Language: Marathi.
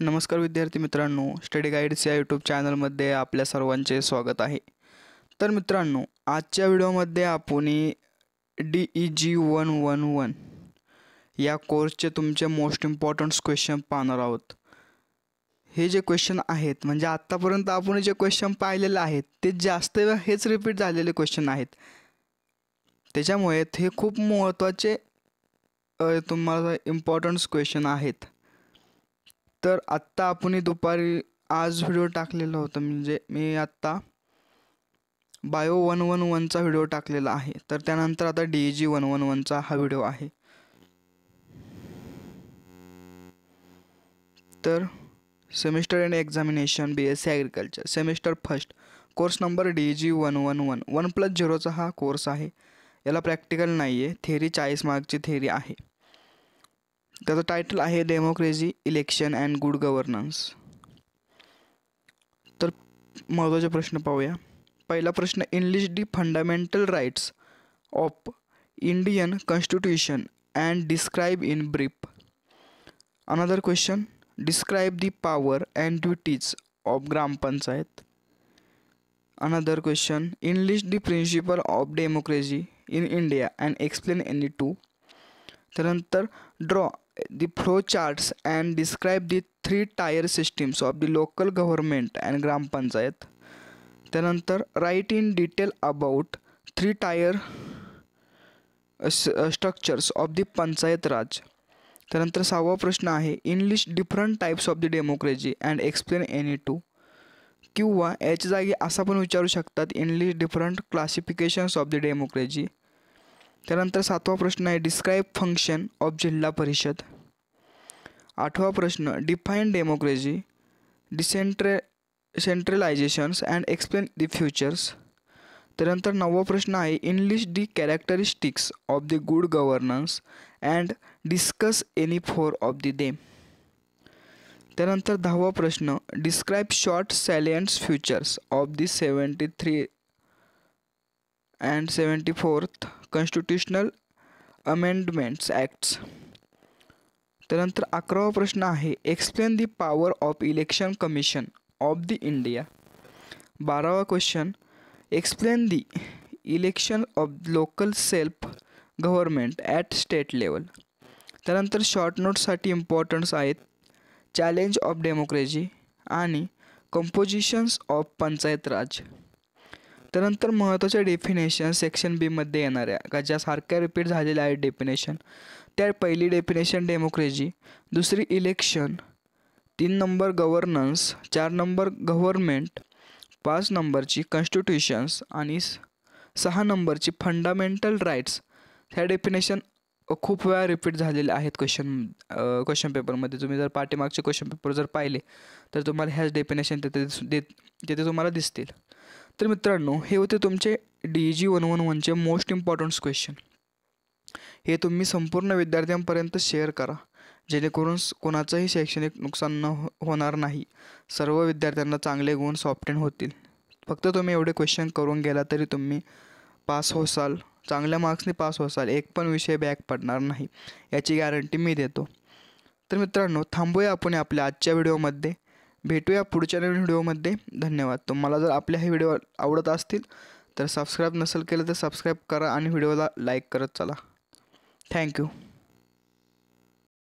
नमस्कार विद्यार्थी मित्रांनो स्टडी गाईड्स या यूट्यूब चॅनलमध्ये आपल्या सर्वांचे स्वागत आहे तर मित्रांनो आजच्या व्हिडिओमध्ये आपण D E G one one one या कोर्सचे तुमचे मोस्ट इम्पॉर्टंट क्वेश्चन पाहणार आहोत हे जे क्वेश्चन आहेत म्हणजे आत्तापर्यंत आपण जे क्वेश्चन पाहिलेले आहेत ते जास्त हेच रिपीट झालेले क्वेश्चन आहेत त्याच्यामुळे हे खूप महत्त्वाचे तुम्हाला इम्पॉर्टंट क्वेश्चन आहेत तर आत्ता आपण दुपारी आज व्हिडिओ टाकलेला होता म्हणजे मी आत्ता बायो वन वन वनचा व्हिडिओ टाकलेला आहे तर त्यानंतर आता D E G one one वनचा हा व्हिडिओ आहे तर semester and examination B S C agriculture semester first course number D G one one one one plus झिरोचा हा कोर्स आहे याला प्रॅक्टिकल नाही आहे थेरी चाळीस मार्कची थेरी आहे त्याचं टायटल आहे democracy election and good governance तर महत्त्वाचे प्रश्न पाहूया पहिला प्रश्न enlist the fundamental rights of Indian constitution and describe in brief another question describe the power and duties of gram panchayat another question enlist the principle of democracy in India and explain any two त्यानंतर draw the flow charts and describe the three tier systems of the local government and Gram त्यानंतर write in detail about three tier structures of the panchayat raj त्यानंतर सहावा प्रश्न आहे enlist different types of the democracy and explain any two किंवा याच्या जागी असा पण विचारू शकतात enlist different classifications of the democracy त्यानंतर सातवा प्रश्न आहे डिस्क्राईब फंक्शन ऑफ जिल्हा परिषद आठवा प्रश्न define democracy decentralisations and explain the features त्यानंतर नववा प्रश्न आहे enlist the characteristics of the good governance and discuss any four of the them त्यानंतर दहावा प्रश्न describe short salients features of the seventy three and seventy fourth constitutional amendments acts त्यानंतर अकरावा प्रश्न आहे explain the power of election commission of the India बारावा question explain the election of local self government at state level त्यानंतर शॉर्ट नोट्ससाठी इम्पॉर्टन्स आहेत चॅलेंज ऑफ डेमोक्रेसी आणि कंपोजिशन्स ऑफ पंचायत राज त्यानंतर महत्त्वाच्या डेफिनेशन सेक्शन बीमध्ये येणाऱ्या का ज्यासारख्या रिपीट झालेल्या आहेत डेफिनेशन त्या पहिली डेफिनेशन डेमोक्रेजी दुसरी इलेक्शन तीन नंबर गव्हर्नन्स चार नंबर गव्हर्नमेंट पाच नंबरची कॉन्स्टिट्युशन्स आणि सहा नंबरची फंडामेंटल राईट्स ह्या डेफिनेशन खूप वेळा रिपीट झालेल्या आहेत क्वेश्चन क्वेश्चन पेपरमध्ये तुम्ही जर पाठीमागचे क्वेश्चन पेपर जर पाहिले तर तुम्हाला ह्याच डेफिनेशन तिथे दे तिथे तुम्हाला दिसतील तर मित्रांनो हे होते तुमचे डी जी वन वन वनचे मोस्ट इम्पॉर्टंट क्वेश्चन हे तुम्ही संपूर्ण विद्यार्थ्यांपर्यंत शेअर करा जेणेकरून कोणाचंही शैक्षणिक नुकसान न हो होणार नाही सर्व विद्यार्थ्यांना चांगले गुण सॉफ्टेन होतील फक्त तुम्ही एवढे क्वेश्चन करून गेला तरी तुम्ही पास होसाल चांगल्या मार्क्सने पास होसाल एक पण विषय बॅक पडणार नाही याची गॅरंटी मी देतो तर मित्रांनो थांबूया आपण आपल्या आजच्या व्हिडिओमध्ये भेटूया पुढच्या नवीन व्हिडिओमध्ये धन्यवाद तुम्हाला जर आपल्या हे व्हिडिओ आवडत असतील तर सबस्क्राईब नसेल केलं तर सबस्क्राईब करा आणि व्हिडिओला लाईक करत चला थँक्यू